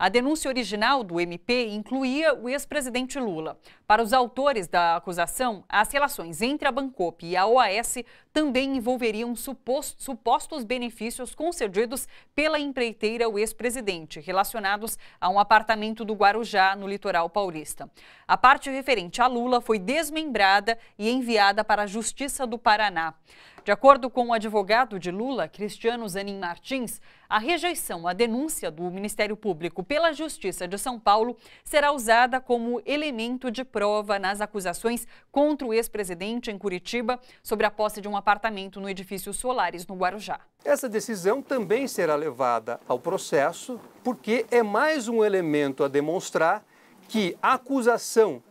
A denúncia original do MP incluía o ex-presidente Lula. Para os autores da acusação, as relações entre a Bancop e a OAS também envolveriam supostos benefícios concedidos pela empreiteira ao ex-presidente, relacionados a um apartamento do Guarujá, no litoral paulista. A parte referente a Lula foi desmembrada e enviada para a Justiça do Paraná. De acordo com o advogado de Lula, Cristiano Zanin Martins, a rejeição à denúncia do Ministério Público pela Justiça de São Paulo será usada como elemento de prova nas acusações contra o ex-presidente em Curitiba sobre a posse de um apartamento no edifício Solares, no Guarujá. Essa decisão também será levada ao processo, porque é mais um elemento a demonstrar que a acusação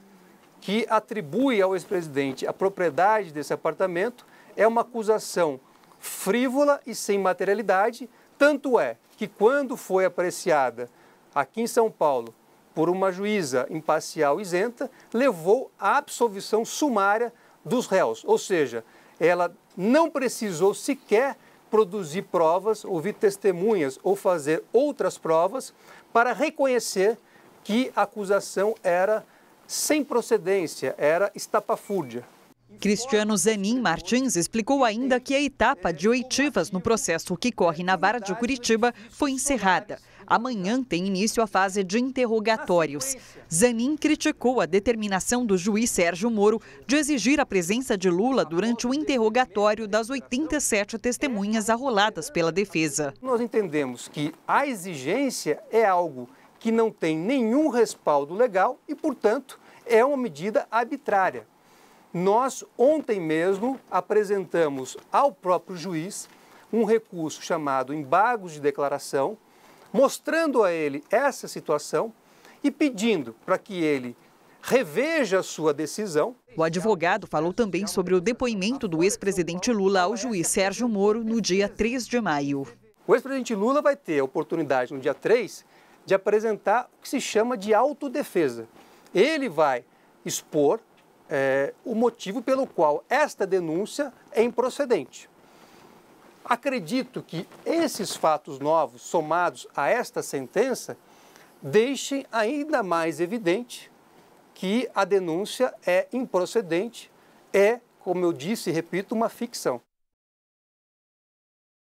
que atribui ao ex-presidente a propriedade desse apartamento é uma acusação frívola e sem materialidade, tanto é que quando foi apreciada aqui em São Paulo por uma juíza imparcial isenta, levou à absolvição sumária dos réus, ou seja, ela não precisou sequer produzir provas, ouvir testemunhas ou fazer outras provas para reconhecer que a acusação era sem procedência, era estapafúrdia. Cristiano Zanin Martins explicou ainda que a etapa de oitivas no processo que corre na vara de Curitiba foi encerrada. Amanhã tem início a fase de interrogatórios. Zanin criticou a determinação do juiz Sérgio Moro de exigir a presença de Lula durante o interrogatório das 87 testemunhas arroladas pela defesa. Nós entendemos que a exigência é algo que não tem nenhum respaldo legal e, portanto, é uma medida arbitrária. Nós, ontem mesmo, apresentamos ao próprio juiz um recurso chamado embargos de declaração, mostrando a ele essa situação e pedindo para que ele reveja a sua decisão. O advogado falou também sobre o depoimento do ex-presidente Lula ao juiz Sérgio Moro no dia 3 de maio. O ex-presidente Lula vai ter a oportunidade, no dia 3, de apresentar o que se chama de autodefesa. Ele vai expor é, o motivo pelo qual esta denúncia é improcedente. Acredito que esses fatos novos, somados a esta sentença, deixem ainda mais evidente que a denúncia é improcedente, é, como eu disse e repito, uma ficção.